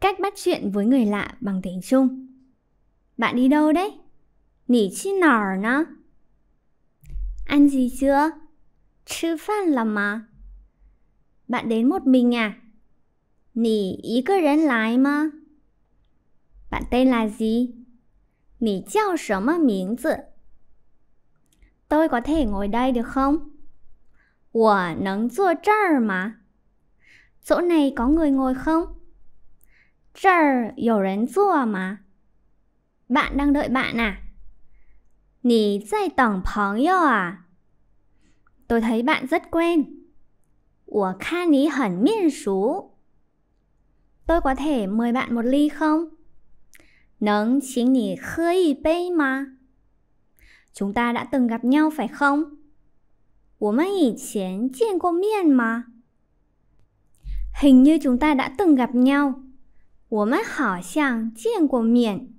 Cách bắt chuyện với người lạ bằng tiếng Trung Bạn đi đâu đấy? Nỉ chi nở nó? Ăn gì chưa? Chứ phan là mà Bạn đến một mình à? Nỉ ý cơ rén lái mà Bạn tên là gì? Nỉ chào sở mà miếng Tôi có thể ngồi đây được không? Ủa, nấng chua trơ mà Chỗ này có người ngồi không? 这儿有人坐吗？bạn đang đợi bạn à? 你在等朋友啊？tôi à? thấy bạn rất quen. 我看你很面熟。tôi có thể mời bạn một ly không? 能请你喝一杯吗？chúng ta đã từng gặp nhau phải không? 我们以前见过面吗？Hình như chúng ta đã từng gặp nhau. 我们好像见过面。